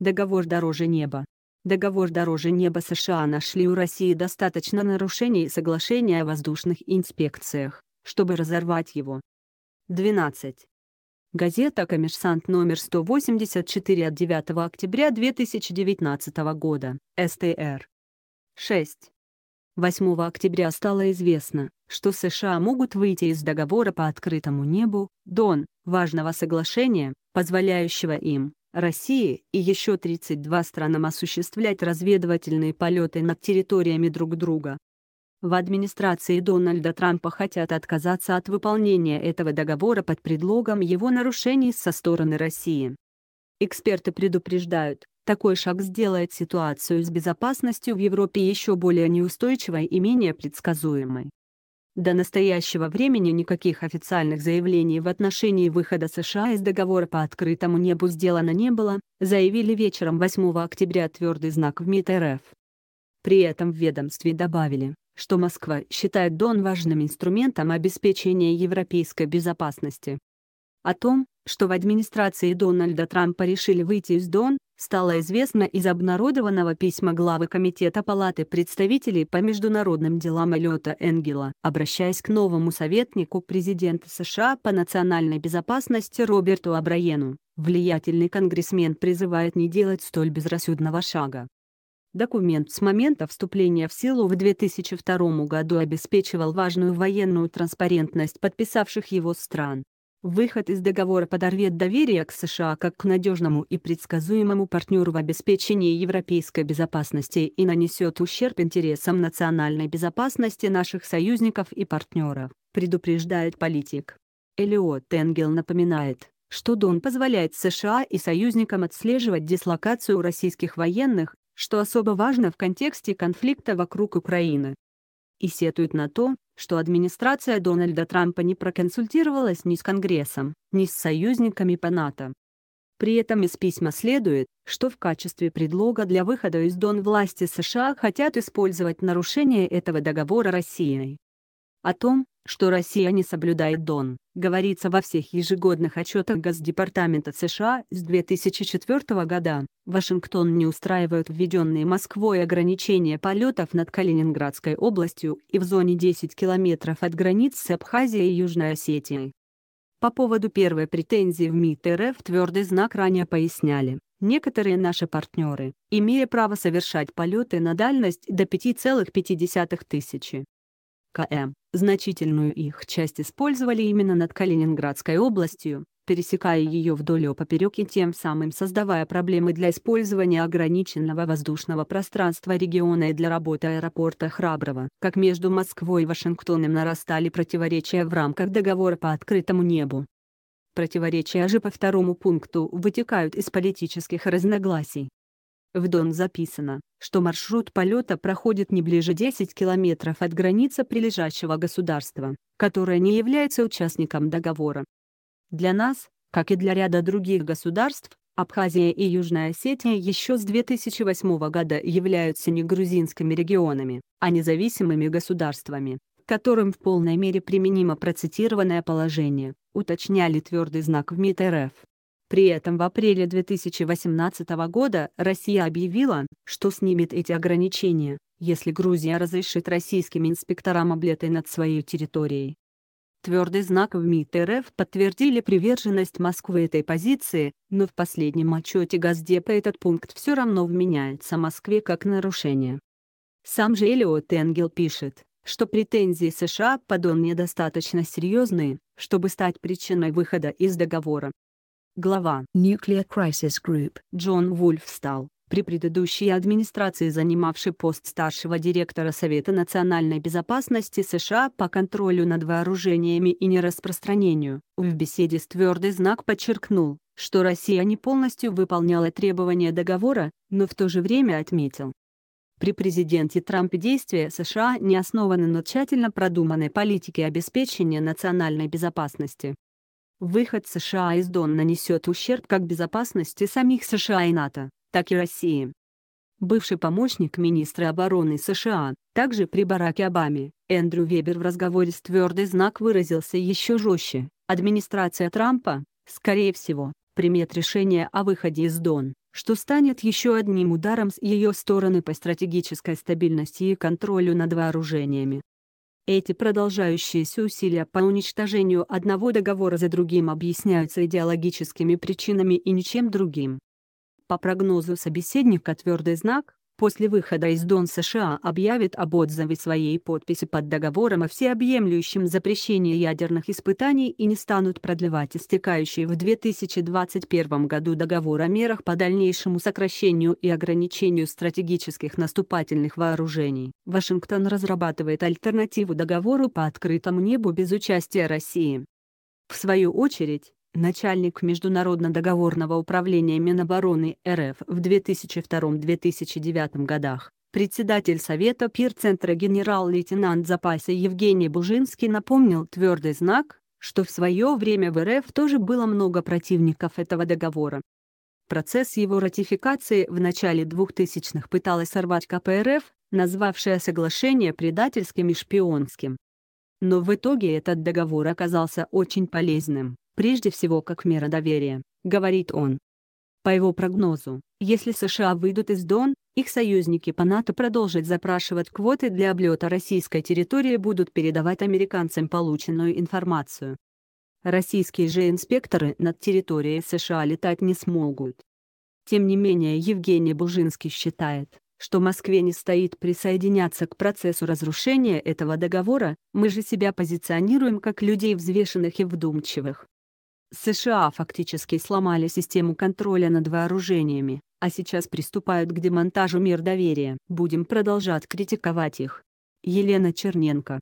Договор дороже неба. Договор дороже неба США нашли у России достаточно нарушений соглашения о воздушных инспекциях, чтобы разорвать его. 12. Газета «Коммерсант» номер 184 от 9 октября 2019 года, СТР. 6. 8 октября стало известно, что США могут выйти из договора по открытому небу, ДОН, важного соглашения, позволяющего им, России и еще 32 странам осуществлять разведывательные полеты над территориями друг друга. В администрации Дональда Трампа хотят отказаться от выполнения этого договора под предлогом его нарушений со стороны России. Эксперты предупреждают, такой шаг сделает ситуацию с безопасностью в Европе еще более неустойчивой и менее предсказуемой. До настоящего времени никаких официальных заявлений в отношении выхода США из договора по открытому небу сделано не было, заявили вечером 8 октября твердый знак в МИД РФ. При этом в ведомстве добавили, что Москва считает Дон важным инструментом обеспечения европейской безопасности. О том, что в администрации Дональда Трампа решили выйти из Дон, стало известно из обнародованного письма главы Комитета Палаты представителей по международным делам Эллиота Энгела, обращаясь к новому советнику президента США по национальной безопасности Роберту Абраену. Влиятельный конгрессмен призывает не делать столь безрассудного шага. Документ с момента вступления в силу в 2002 году обеспечивал важную военную транспарентность подписавших его стран, Выход из договора подорвет доверие к США как к надежному и предсказуемому партнеру в обеспечении европейской безопасности и нанесет ущерб интересам национальной безопасности наших союзников и партнеров, предупреждает политик. Элиот Тенгел напоминает, что Дон позволяет США и союзникам отслеживать дислокацию российских военных, что особо важно в контексте конфликта вокруг Украины. И сетует на то, что администрация Дональда Трампа не проконсультировалась ни с Конгрессом, ни с союзниками по НАТО. При этом из письма следует, что в качестве предлога для выхода из Дон власти США хотят использовать нарушение этого договора Россией. О том, что Россия не соблюдает Дон, говорится во всех ежегодных отчетах Госдепартамента США с 2004 года. Вашингтон не устраивает введенные Москвой ограничения полетов над Калининградской областью и в зоне 10 километров от границ с Абхазией и Южной Осетией. По поводу первой претензии в МИД РФ твердый знак ранее поясняли. Некоторые наши партнеры, имея право совершать полеты на дальность до 5,5 тысячи КМ. Значительную их часть использовали именно над Калининградской областью, пересекая ее вдоль и поперек и тем самым создавая проблемы для использования ограниченного воздушного пространства региона и для работы аэропорта Храброво. Как между Москвой и Вашингтоном нарастали противоречия в рамках договора по открытому небу. Противоречия же по второму пункту вытекают из политических разногласий, в Дон записано, что маршрут полета проходит не ближе 10 километров от границы прилежащего государства, которое не является участником договора. Для нас, как и для ряда других государств, Абхазия и Южная Осетия еще с 2008 года являются не грузинскими регионами, а независимыми государствами, которым в полной мере применимо процитированное положение, уточняли твердый знак в МИД РФ. При этом в апреле 2018 года Россия объявила, что снимет эти ограничения, если Грузия разрешит российским инспекторам облеты над своей территорией. Твердый знак в МИД РФ подтвердили приверженность Москвы этой позиции, но в последнем отчете Газдепа этот пункт все равно вменяется Москве как нарушение. Сам же Элиот Энгел пишет, что претензии США по недостаточно серьезные, чтобы стать причиной выхода из договора. Глава Nuclear Crisis Group Джон Вульф стал, при предыдущей администрации занимавший пост старшего директора Совета национальной безопасности США по контролю над вооружениями и нераспространению, в беседе с твердый знак подчеркнул, что Россия не полностью выполняла требования договора, но в то же время отметил, при президенте Трампе действия США не основаны на тщательно продуманной политике обеспечения национальной безопасности. Выход США из Дон нанесет ущерб как безопасности самих США и НАТО, так и России. Бывший помощник министра обороны США, также при Бараке Обаме, Эндрю Вебер в разговоре с «Твердый знак» выразился еще жестче. Администрация Трампа, скорее всего, примет решение о выходе из Дон, что станет еще одним ударом с ее стороны по стратегической стабильности и контролю над вооружениями. Эти продолжающиеся усилия по уничтожению одного договора за другим объясняются идеологическими причинами и ничем другим. По прогнозу собеседника твердый знак, после выхода из Дон США объявит об отзыве своей подписи под договором о всеобъемлющем запрещении ядерных испытаний и не станут продлевать истекающий в 2021 году договор о мерах по дальнейшему сокращению и ограничению стратегических наступательных вооружений. Вашингтон разрабатывает альтернативу договору по открытому небу без участия России. В свою очередь, начальник Международно-договорного управления Минобороны РФ в 2002-2009 годах, председатель Совета пир-центра генерал-лейтенант запаса Евгений Бужинский напомнил твердый знак, что в свое время в РФ тоже было много противников этого договора. Процесс его ратификации в начале 2000-х пыталась сорвать КПРФ, назвавшая соглашение предательским и шпионским. Но в итоге этот договор оказался очень полезным прежде всего как мера доверия, говорит он. По его прогнозу, если США выйдут из Дон, их союзники по НАТО продолжат запрашивать квоты для облета российской территории и будут передавать американцам полученную информацию. Российские же инспекторы над территорией США летать не смогут. Тем не менее Евгений Бужинский считает, что Москве не стоит присоединяться к процессу разрушения этого договора, мы же себя позиционируем как людей взвешенных и вдумчивых. США фактически сломали систему контроля над вооружениями, а сейчас приступают к демонтажу мир доверия. Будем продолжать критиковать их. Елена Черненко